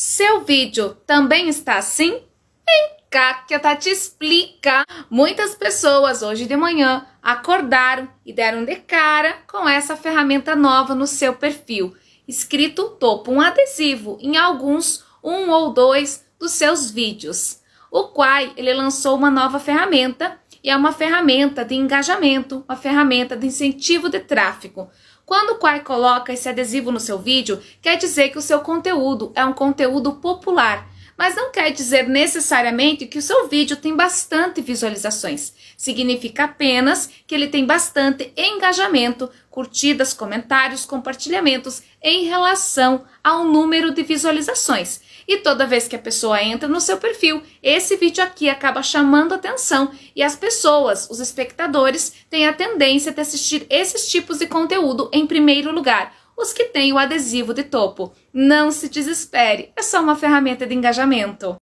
Seu vídeo também está assim? Vem cá que eu tá te explica. Muitas pessoas hoje de manhã acordaram e deram de cara com essa ferramenta nova no seu perfil. Escrito topo um adesivo em alguns um ou dois dos seus vídeos. O Quai ele lançou uma nova ferramenta e é uma ferramenta de engajamento, uma ferramenta de incentivo de tráfego. Quando o Quai coloca esse adesivo no seu vídeo, quer dizer que o seu conteúdo é um conteúdo popular mas não quer dizer necessariamente que o seu vídeo tem bastante visualizações. Significa apenas que ele tem bastante engajamento, curtidas, comentários, compartilhamentos em relação ao número de visualizações. E toda vez que a pessoa entra no seu perfil, esse vídeo aqui acaba chamando atenção e as pessoas, os espectadores, têm a tendência de assistir esses tipos de conteúdo em primeiro lugar os que têm o adesivo de topo. Não se desespere, é só uma ferramenta de engajamento.